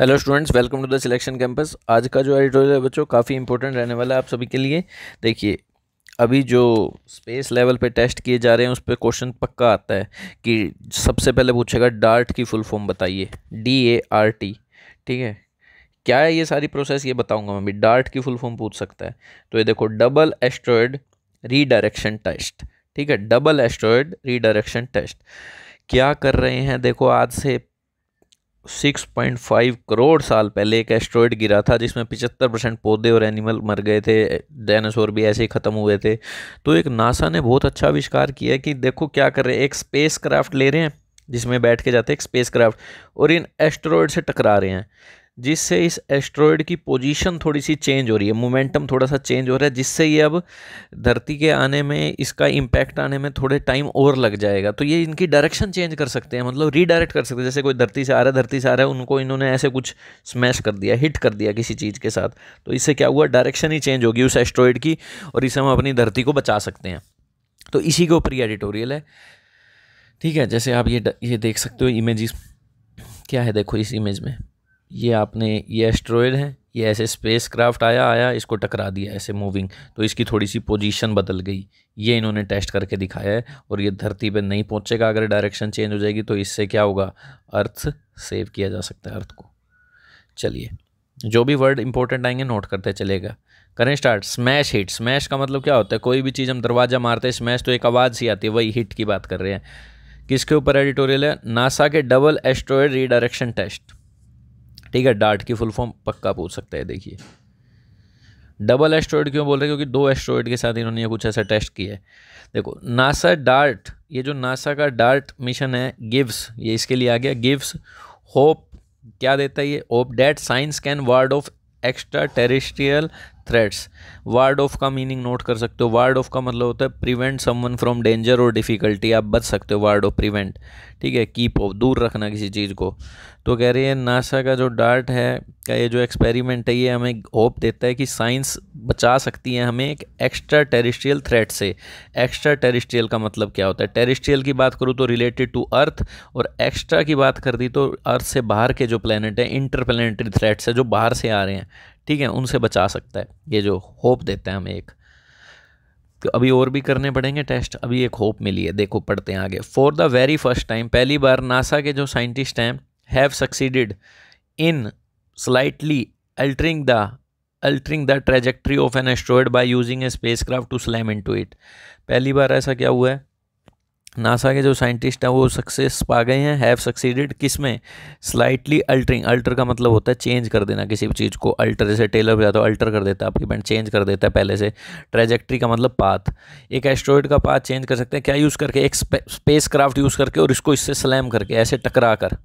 hello students welcome to the selection campus आज का जो एडिटोरियल है बच्चों काफ़ी इंपॉर्टेंट रहने वाला है आप सभी के लिए देखिए अभी जो स्पेस लेवल पे टेस्ट किए जा रहे हैं उस पर क्वेश्चन पक्का आता है कि सबसे पहले पूछेगा डार्ट की फुल फॉर्म बताइए डी ए आर टी ठीक है क्या है ये सारी प्रोसेस ये बताऊँगा मैं अभी डार्ट की फुल फॉर्म पूछ सकता है तो ये देखो डबल एस्ट्रॉयड रीडायरेक्शन टेस्ट ठीक है डबल एस्ट्रॉयड रीडायरेक्शन टेस्ट क्या कर रहे हैं देखो आज से 6.5 करोड़ साल पहले एक एस्ट्रॉयड गिरा था जिसमें 75 परसेंट पौधे और एनिमल मर गए थे डायनासोर भी ऐसे ही ख़त्म हुए थे तो एक नासा ने बहुत अच्छा आविष्कार किया कि देखो क्या कर रहे हैं एक स्पेस क्राफ्ट ले रहे हैं जिसमें बैठ के जाते हैं एक स्पेस क्राफ्ट और इन एस्ट्रॉयड से टकरा रहे हैं जिससे इस एस्ट्रॉयड की पोजीशन थोड़ी सी चेंज हो रही है मोमेंटम थोड़ा सा चेंज हो रहा है जिससे ये अब धरती के आने में इसका इम्पैक्ट आने में थोड़े टाइम और लग जाएगा तो ये इनकी डायरेक्शन चेंज कर सकते हैं मतलब रीडायरेक्ट कर सकते हैं जैसे कोई धरती से आ रहा है धरती से आ रहा है उनको इन्होंने ऐसे कुछ स्मैश कर दिया हिट कर दिया किसी चीज़ के साथ तो इससे क्या हुआ डायरेक्शन ही चेंज होगी उस एस्ट्रॉयड की और इसे हम अपनी धरती को बचा सकते हैं तो इसी के ऊपर ये एडिटोरियल है ठीक है जैसे आप ये ये देख सकते हो इमेज क्या है देखो इस इमेज में ये आपने ये एस्ट्रॉयड है ये ऐसे स्पेस क्राफ्ट आया आया इसको टकरा दिया ऐसे मूविंग तो इसकी थोड़ी सी पोजीशन बदल गई ये इन्होंने टेस्ट करके दिखाया है और ये धरती पे नहीं पहुंचेगा अगर डायरेक्शन चेंज हो जाएगी तो इससे क्या होगा अर्थ सेव किया जा सकता है अर्थ को चलिए जो भी वर्ड इंपॉर्टेंट आएंगे नोट करते चलेगा करें स्टार्ट स्मैश हिट स्मैश का मतलब क्या होता है कोई भी चीज़ हम दरवाज़ा मारते हैं स्मैश तो एक आवाज़ ही आती है वही हिट की बात कर रहे हैं किसके ऊपर एडिटोरियल है नासा के डबल एस्ट्रॉयड रीडायरेक्शन टेस्ट ठीक है डार्ट की फुल फॉर्म पक्का पूछ सकते हैं देखिए डबल एस्ट्रॉयड क्यों बोल रहे हैं क्योंकि दो एस्ट्रॉयड के साथ इन्होंने कुछ ऐसा टेस्ट किया है देखो नासा डार्ट ये जो नासा का डार्ट मिशन है गिव्स ये इसके लिए आ गया गिव्स होप क्या देता है ये hope that science can ward off extraterrestrial threats ward off का मीनिंग नोट कर सकते हो वार्ड ऑफ का मतलब होता है प्रिवेंट समवन फ्रॉम डेंजर और डिफिकल्टी आप बच सकते हो वार्ड ऑफ प्रिवेंट ठीक है कीप ऑफ दूर रखना किसी चीज़ को तो कह रही है नासा का जो डार्ट है का ये जो एक्सपेरिमेंट है ये हमें होप देता है कि साइंस बचा सकती हैं हमें एक एक्स्ट्रा टेरिस्ट्रियल थ्रेट से एक्स्ट्रा टेरिस्ट्रियल का मतलब क्या होता है टेरिस्ट्रियल की बात करूँ तो रिलेटेड टू अर्थ और एक्स्ट्रा की बात कर दी तो अर्थ से बाहर के जो प्लानट हैं इंटर प्लानटरी थ्रेट्स है जो बाहर से आ रहे हैं ठीक है उनसे बचा सकता है ये जो होप देता है हमें एक तो अभी और भी करने पड़ेंगे टेस्ट अभी एक होप मिली है देखो पढ़ते हैं आगे for the very first time पहली बार नासा के जो साइंटिस्ट हैं have succeeded in slightly altering the altering the trajectory of an asteroid by using a spacecraft to slam into it पहली बार ऐसा क्या हुआ है नासा के जो साइंटिस्ट हैं वो सक्सेस पा गए हैं हैव सक्सीडेड किस में स्लाइटली अल्टरिंग अल्टर का मतलब होता है चेंज कर देना किसी भी चीज़ को अल्टर जैसे टेलर हो जाता है अल्टर कर देता है आपकी बैंड चेंज कर देता है पहले से ट्रेजेक्ट्री का मतलब पाथ एक एस्ट्रॉयड का पाथ चेंज कर सकते हैं क्या यूज़ करके एक स्पेस क्राफ्ट यूज़ करके और इसको इससे स्लैम करके ऐसे टकरा कर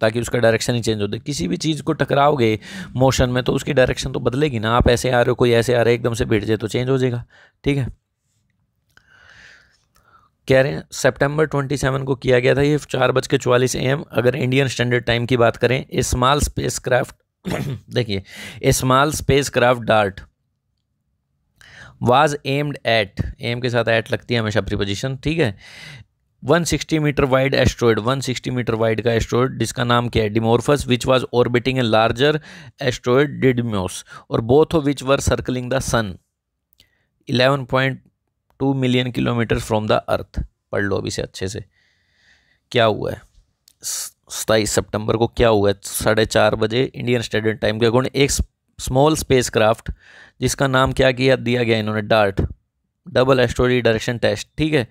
ताकि उसका डायरेक्शन ही चेंज हो जाए किसी भी चीज़ को टकराओगे मोशन में तो उसकी डायरेक्शन तो बदलेगी ना आप ऐसे आ रहे हो कोई ऐसे आ रहे एकदम से बैठ जाए तो चेंज हो जाएगा ठीक है कह रहे हैं ट्वेंटी सेवन को किया गया था ये चार बज के चवालीस एम अगर इंडियन स्टैंडर्ड टाइम की बात करें ए स्मॉल स्पेस क्राफ्ट देखिए a small spacecraft DART was aimed at aim के साथ एट लगती है हमेशा प्रीपोजिशन ठीक है 160 meter wide asteroid 160 meter wide का एस्ट्रॉयड जिसका नाम क्या है Dimorphos which was orbiting a larger asteroid Didymos और both of which were circling the sun 11.2 million kilometer from the earth पढ़ लो अभी से अच्छे से क्या हुआ है सताईस सितंबर को क्या हुआ है साढ़े चार बजे इंडियन स्टैंडर्ड टाइम के अकॉर्डिंग एक स्मॉल क्राफ्ट जिसका नाम क्या किया दिया गया इन्होंने DART double asteroid direction test ठीक है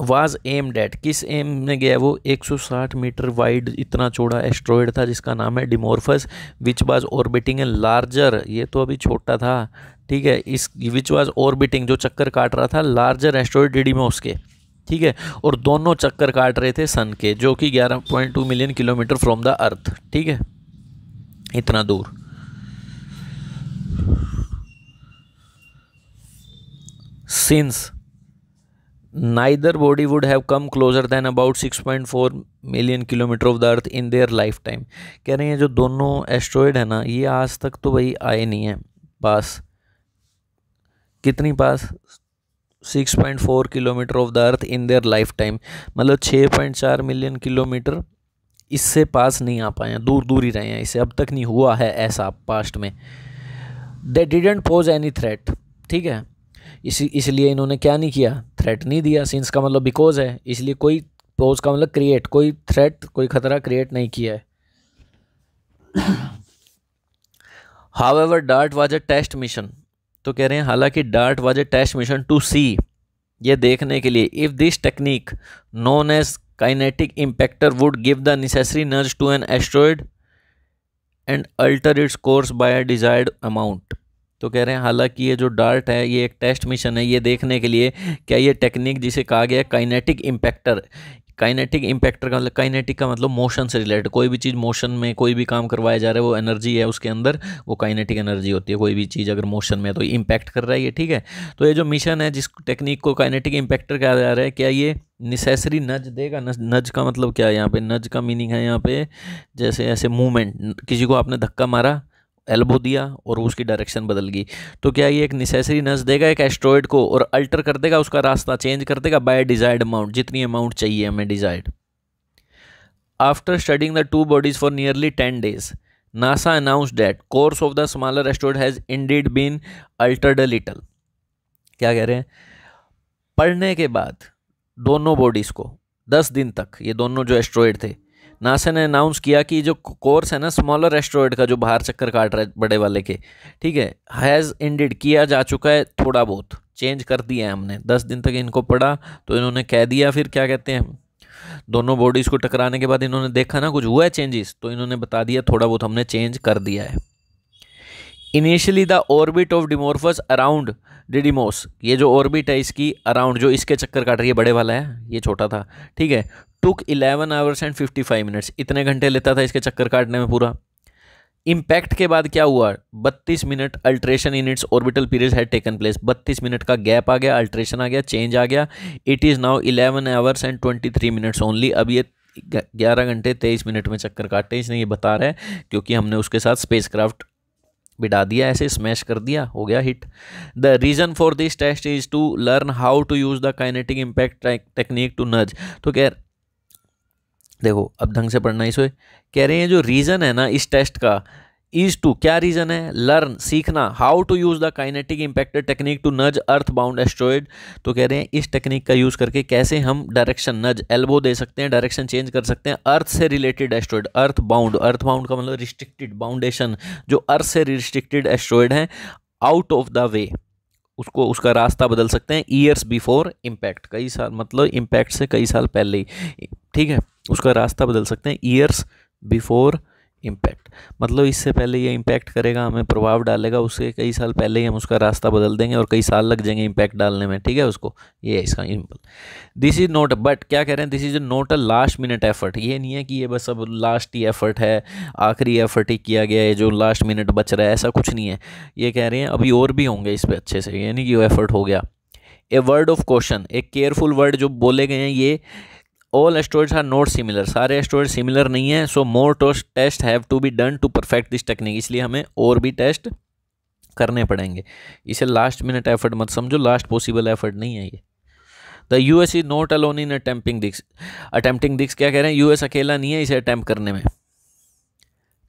वाज एम डेट किस एम में गया वो 160 मीटर वाइड इतना चौड़ा एस्ट्रॉयड था जिसका नाम है Dimorphos which was orbiting a larger ये तो अभी छोटा था ठीक है इस विच वाज ऑर्बिटिंग जो चक्कर काट रहा था लार्जर एस्ट्रॉयड डिडीमोस के ठीक है और दोनों चक्कर काट रहे थे सन के जो कि ग्यारह million kilometer from the earth ठीक है इतना दूर since neither body would have come closer than about 6.4 million kilometer of the earth in their lifetime कह रहे हैं जो दोनों एस्ट्रॉयड है ना ये आज तक तो भाई आए नहीं हैं पास कितनी पास 6.4 kilometer of the earth in their lifetime मतलब 6.4 मिलियन किलोमीटर इससे पास नहीं आ पाए हैं दूर दूर ही रहे हैं इससे अब तक नहीं हुआ है ऐसा पास्ट में they didn't pose any threat ठीक है इसी इसलिए इन्होंने क्या नहीं किया थ्रेट नहीं दिया सिंस का मतलब बिकॉज है इसलिए कोई पोज का मतलब क्रिएट कोई थ्रेट कोई खतरा क्रिएट नहीं किया है however DART was a test mission तो कह रहे हैं हालांकि DART was a test mission to see ये देखने के लिए if this technique known as kinetic impactor would give the necessary nudge to an asteroid and alter its course by a desired amount तो कह रहे हैं हालांकि ये जो डार्ट है ये एक टेस्ट मिशन है ये देखने के लिए क्या ये टेक्निक जिसे कहा गया काइनेटिक इम्पैक्टर काइनेटिक इम्पैक्टर का मतलब काइनेटिक का मतलब मोशन से रिलेटेड कोई भी चीज़ मोशन में कोई भी काम करवाया जा रहा है वो एनर्जी है उसके अंदर वो काइनेटिक एनर्जी होती है कोई भी चीज़ अगर मोशन में है तो इम्पैक्ट कर रहा है ये ठीक है तो ये जो मिशन है जिस टेक्निक को काइनेटिक इम्पैक्टर कहा जा रहा है क्या ये निसेसरी नज देगा नज नज का मतलब क्या है यहाँ पे नज का मीनिंग है यहाँ पे जैसे ऐसे मूवमेंट किसी को आपने धक्का मारा एल्बो दिया और उसकी डायरेक्शन बदल गई तो क्या ये एक नेसेसरी नस देगा एक एस्ट्रॉयड को और अल्टर कर देगा उसका रास्ता चेंज कर देगा बाय डिजायर्ड अमाउंट जितनी अमाउंट चाहिए हमें desired after studying the two bodies for nearly ten days NASA announced that course of the smaller asteroid has indeed been altered a little क्या कह रहे हैं पढ़ने के बाद दोनों बॉडीज़ को दस दिन तक ये दोनों जो एस्ट्रॉयड थे नासा ने अनाउंस किया कि जो कोर्स है ना स्मॉलर एस्ट्रॉयड का जो बाहर चक्कर काट रहा है बड़े वाले के ठीक है हैज़ इंडिड किया जा चुका है थोड़ा बहुत चेंज कर दिया है हमने दस दिन तक इनको पढ़ा तो इन्होंने कह दिया फिर क्या कहते हैं दोनों बॉडीज़ को टकराने के बाद इन्होंने देखा ना कुछ हुआ है चेंजेस तो इन्होंने बता दिया थोड़ा बहुत हमने चेंज कर दिया है initially the orbit of Dimorphos around Didymos ये जो ऑर्बिट है इसकी अराउंड जो इसके चक्कर काट रही है बड़े वाला है ये छोटा था ठीक है took eleven hours and fifty five minutes इतने घंटे लेता था इसके चक्कर काटने में पूरा इम्पैक्ट के बाद क्या हुआ बत्तीस minute alteration in its orbital period had taken place बत्तीस मिनट का गैप आ गया अल्ट्रेशन आ गया चेंज आ गया it is now eleven hours and twenty three minutes only अब ये ग्यारह घंटे तेईस मिनट में चक्कर काटते हैं इसने ये बता रहा है क्योंकि हमने उसके साथ स्पेस क्राफ्ट बिटा दिया ऐसे स्मैश कर दिया हो गया hit the reason for this test is to learn how to use the kinetic impact technique to nudge तो कह देखो अब ढंग से पढ़ना इसे कह रहे हैं जो रीज़न है ना इस टेस्ट का इज टू क्या रीज़न है लर्न सीखना how to use the kinetic impacted technique to nudge earth bound asteroid तो कह रहे हैं इस टेक्निक का यूज़ करके कैसे हम डायरेक्शन नज एल्बो दे सकते हैं डायरेक्शन चेंज कर सकते हैं अर्थ से related asteroid earth bound earth bound का मतलब रिस्ट्रिक्टेड बाउंडेशन जो अर्थ से रिस्ट्रिक्टेड एस्ट्रॉयड हैं आउट ऑफ द वे उसको उसका रास्ता बदल सकते हैं ईयर्स बिफोर इम्पैक्ट कई साल मतलब इम्पैक्ट से कई साल पहले ही ठीक है उसका रास्ता बदल सकते हैं ईयर्स बिफोर इम्पैक्ट मतलब इससे पहले ये इम्पैक्ट करेगा हमें प्रभाव डालेगा उससे कई साल पहले ही हम उसका रास्ता बदल देंगे और कई साल लग जाएंगे इम्पैक्ट डालने में ठीक है उसको ये है इसका इम्पल दिस इज़ नॉट बट क्या कह रहे हैं this is not a last minute effort ये नहीं है कि ये बस अब लास्ट ही एफर्ट है आखिरी एफर्ट ही किया गया है जो लास्ट मिनट बच रहा है ऐसा कुछ नहीं है ये कह रहे हैं अभी और भी होंगे इस पर अच्छे से यानी कि वो एफर्ट हो गया ए वर्ड ऑफ क्वेश्चन एक केयरफुल वर्ड जो बोले गए हैं ये all storage are not similar सारे स्टोरेज सिमिलर नहीं है so more to test have to be done to perfect this technique इसलिए हमें और भी टेस्ट करने पड़ेंगे इसे लास्ट मिनट एफर्ट मत समझो लास्ट पॉसिबल एफर्ट नहीं है ये the U S is not alone in attempting this attempting this क्या कह रहे हैं यू एस अकेला नहीं है इसे अटैम्प्ट करने में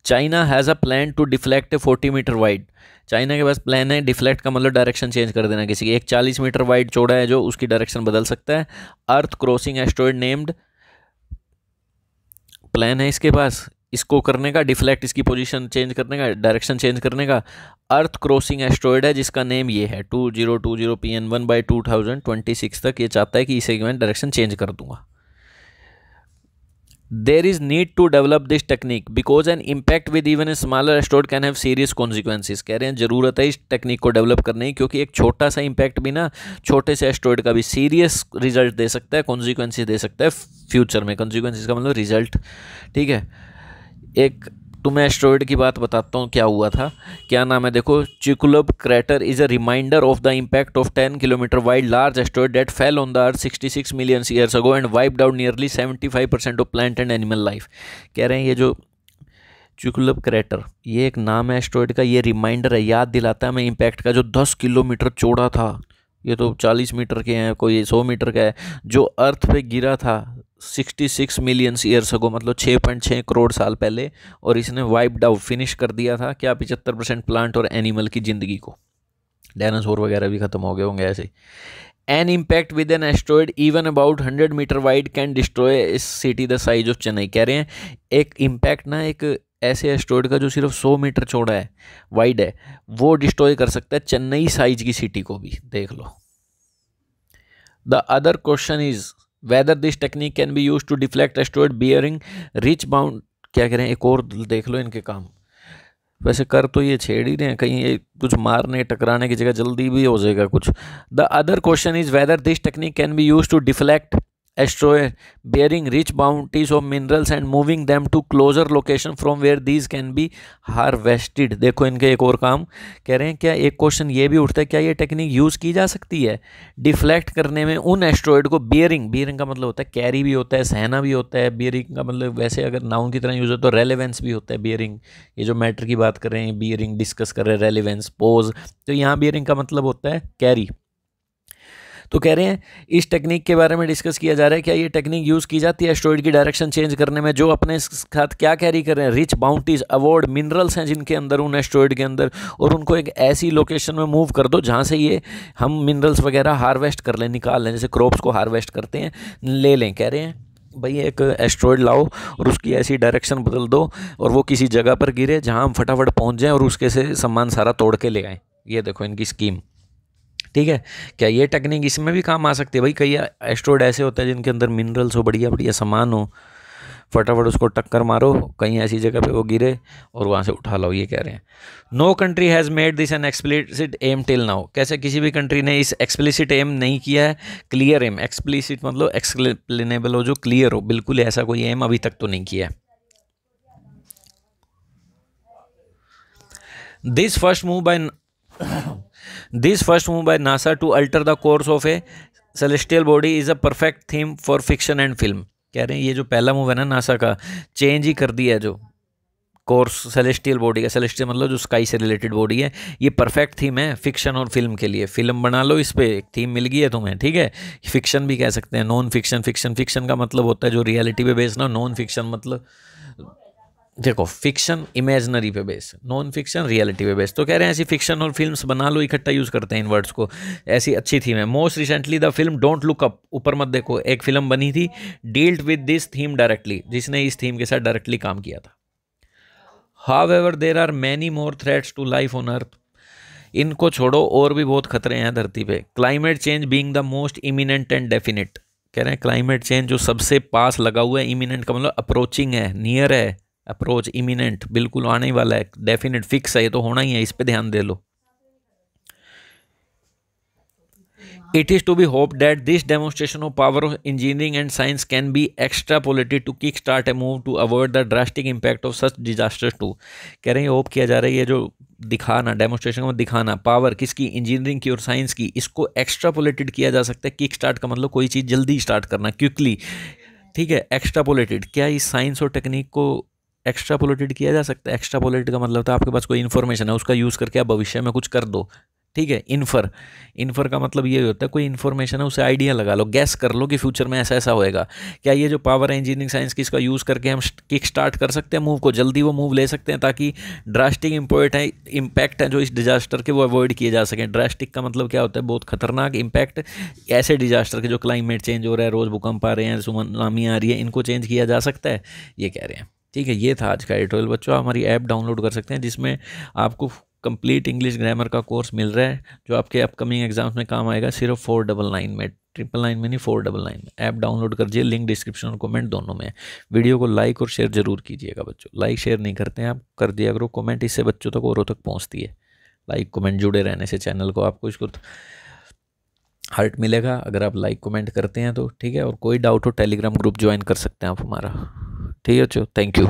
China has a plan to deflect forty meter wide China के पास प्लान है डिफ्लेक्ट का मतलब डायरेक्शन चेंज कर देना किसी की एक चालीस मीटर वाइड चौड़ा है जो उसकी डायरेक्शन बदल सकता है earth crossing asteroid named plan है इसके पास इसको करने का डिफ्लेक्ट इसकी पोजीशन चेंज करने का डायरेक्शन चेंज करने का अर्थ क्रॉसिंग एस्ट्रॉयड है जिसका नेम ये है two zero two zero P N one by two thousand twenty six तक ये चाहता है कि इसे मैं डायरेक्शन चेंज कर दूंगा there is need to develop this technique because an impact with even a smaller asteroid can have serious consequences कह रहे हैं ज़रूरत है इस टेक्निक को डेवलप करने की क्योंकि एक छोटा सा इम्पैक्ट भी ना छोटे से एस्ट्रॉइड का भी सीरियस रिजल्ट दे सकता है कॉन्सिक्वेंसिस दे सकता है फ्यूचर में कॉन्सिक्वेंसिस का मतलब रिजल्ट ठीक है एक तो मैं एस्ट्रॉयड की बात बताता हूँ क्या हुआ था क्या नाम है देखो Chicxulub crater is a reminder of the impact of 10 kilometer wide large asteroid that fell on the earth 66 million years ago and wipe out nearly 75 percent of plant and animal life कह रहे हैं ये जो चिकुलब crater ये एक नाम है asteroid का ये रिमाइंडर है याद दिलाता है मैं इम्पैक्ट का जो दस किलोमीटर चौड़ा था ये तो चालीस मीटर के हैं कोई सौ मीटर का है जो अर्थ पे गिरा था 66 मिलियन ईयर्स अगो मतलब 6.6 करोड़ साल पहले और इसने वाइप्ड आउट फिनिश कर दिया था क्या पिचहत्तर परसेंट प्लांट और एनिमल की ज़िंदगी को डायनासोर वगैरह भी खत्म हो गए होंगे ऐसे an impact with an asteroid even about hundred meter wide can destroy this city the size of Chennai कह रहे हैं एक इम्पैक्ट ना एक ऐसे एस्ट्रॉयड का जो सिर्फ सौ मीटर चौड़ा है वाइड है वो डिस्ट्रॉय कर सकता है चेन्नई साइज की सिटी को भी देख लो the other question is whether this technique can be use to deflect asteroid bearing rich bound क्या करें एक और देख लो इनके काम वैसे कर तो ये छेड़ ही रहे हैं कहीं ये कुछ मारने टकराने की जगह जल्दी भी हो जाएगा कुछ the other question is whether this technique can be use to deflect asteroid bearing rich bounties of minerals and moving them to closer location from where these can be harvested देखो इनके एक और काम कह रहे हैं क्या एक क्वेश्चन ये भी उठता है क्या ये टेक्निक यूज़ की जा सकती है डिफ्लेक्ट करने में उन एस्ट्रॉयड को बियरिंग बियरिंग का मतलब होता है कैरी भी होता है सहना भी होता है बियरिंग का मतलब वैसे अगर नाउन की तरह यूज़ हो तो रेलिवेंस भी होता है बियरिंग ये जो मैटर की बात कर रहे हैं बियरिंग डिस्कस कर रहे हैं रेलिवेंस पोज तो यहाँ बियरिंग का मतलब होता है कैरी तो कह रहे हैं इस टेक्निक के बारे में डिस्कस किया जा रहा है क्या ये टेक्निक यूज़ की जाती है एस्ट्रॉइड की डायरेक्शन चेंज करने में जो अपने साथ क्या कैरी कर रहे हैं रिच बाउंटीज़ अवॉर्ड मिनरल्स हैं जिनके अंदर उन एस्ट्रॉइड के अंदर और उनको एक ऐसी लोकेशन में मूव कर दो जहाँ से ये हम मिनरल्स वगैरह हार्वेस्ट कर लें निकाल लें जैसे क्रॉप्स को हार्वेस्ट करते हैं ले लें कह रहे हैं भाई एक एस्ट्रॉयड लाओ और उसकी ऐसी डायरेक्शन बदल दो और वो किसी जगह पर गिरे जहाँ हम फटाफट पहुँच जाएँ और उसके से सामान सारा तोड़ के ले आएँ ये देखो इनकी स्कीम ठीक है क्या ये टेक्निक इसमें भी काम आ सकती है भाई कई एस्ट्रोड ऐसे होते हैं जिनके अंदर मिनरल्स हो बढ़िया बढ़िया सामान हो फटाफट उसको टक्कर मारो कहीं ऐसी जगह पे वो गिरे और वहाँ से उठा लो ये कह रहे हैं no country has made this an explicit aim till now कैसे किसी भी कंट्री ने इस एक्सप्लिसिट एम नहीं किया है क्लियर एम एक्सप्लिसिट मतलब एक्सप्लेनेबल हो जो क्लियर हो बिल्कुल ऐसा कोई एम अभी तक तो नहीं किया है this first move by this first move by NASA to alter the course of a celestial body is a perfect theme for fiction and film कह रहे हैं ये जो पहला मूव है ना नासा का चेंज ही कर दिया जो कोर्स सेलेस्टियल बॉडी का सेलेस्टियल मतलब जो स्काई से रिलेटेड बॉडी है ये परफेक्ट थीम है फिक्शन और फिल्म के लिए फिल्म बना लो इस पर एक थीम मिल गई है तुम्हें ठीक है फिक्शन भी कह सकते हैं नॉन फिक्शन फिक्शन फिक्शन का मतलब होता है जो रियलिटी पे बेस्ड ना नॉन फिक्शन मतलब देखो फिक्शन इमेजनरी पे बेस नॉन फिक्शन रियलिटी पे बेस तो कह रहे हैं ऐसी फिक्शन और फिल्म्स बना लो इकट्ठा यूज़ करते हैं इन वर्ड्स को ऐसी अच्छी थीम है most recently the film don't look up ऊपर मत देखो एक फिल्म बनी थी dealt with this theme directly जिसने इस थीम के साथ डायरेक्टली काम किया था however there are many more threats to life on earth इनको छोड़ो और भी बहुत खतरे हैं धरती पे climate change being the most imminent and definite कह रहे हैं क्लाइमेट चेंज जो सबसे पास लगा हुआ है इमिनेंट का मतलब अप्रोचिंग है नियर है अप्रोच इमिनेंट बिल्कुल आने ही वाला है डेफिनेट फिक्स है ये तो होना ही है इस पे ध्यान दे लो it is to be hope that this demonstration of power of engineering and science can be extra be to kick start a move to avoid the drastic impact of such disaster to कह रहे हैं hope किया जा रहा है ये जो दिखाना डेमोस्ट्रेशन का दिखाना पावर किसकी इंजीनियरिंग की और साइंस की इसको एक्स्ट्रा पोलेटेड किया जा सकता है किक स्टार्ट का मतलब कोई चीज़ जल्दी स्टार्ट करना क्विकली ठीक है एक्स्ट्रा पोलेटेड क्या इस साइंस और टेक्निक को एक्स्ट्रापोलेटेड किया जा सकता है एक्स्ट्रापोलेट का मतलब था आपके पास कोई इन्फॉर्मेशन है उसका यूज़ करके आप भविष्य में कुछ कर दो ठीक है इन्फर इन्फर का मतलब ये होता है कोई इन्फॉर्मेशन है उसे आइडिया लगा लो गैस कर लो कि फ्यूचर में ऐसा ऐसा होएगा क्या ये जो पावर है इंजीनियरिंग साइंस की इसका यूज़ करके हम किक स्टार्ट कर सकते हैं मूव को जल्दी वो मूव ले सकते हैं ताकि ड्रास्टिक इम्पोर्ट है इम्पैक्ट है जो इस डिजास्टर के वो अवॉइड किए जा सकें ड्रास्टिक का मतलब क्या होता है बहुत खतरनाक इम्पैक्ट ऐसे डिजास्टर के जो क्लाइमेट चेंज हो रहा है रोज़ भूकंप आ रहे हैं सुमन आ रही है इनको चेंज किया जा सकता है ये कह रहे हैं ठीक है ये था आज का एडिटोरियल बच्चों हमारी ऐप डाउनलोड कर सकते हैं जिसमें आपको कंप्लीट इंग्लिश ग्रामर का कोर्स मिल रहा है जो आपके अपकमिंग एग्जाम्स में काम आएगा सिर्फ फोर डबल नाइन में ट्रिपल नाइन में नहीं फोर डबल नाइन में ऐप डाउनलोड कर दिए लिंक डिस्क्रिप्शन और कमेंट दोनों में वीडियो को लाइक और शेयर जरूर कीजिएगा बच्चों लाइक शेयर नहीं करते हैं आप कर दिया करो कमेंट इससे बच्चों तक औरों तक पहुँचती है लाइक कमेंट जुड़े रहने से चैनल को आपको इसको हर्ट मिलेगा अगर आप लाइक कमेंट करते हैं तो ठीक है और कोई डाउट हो टेलीग्राम ग्रुप ज्वाइन कर सकते हैं आप हमारा ঠিক আছে থ্যাংক ইউ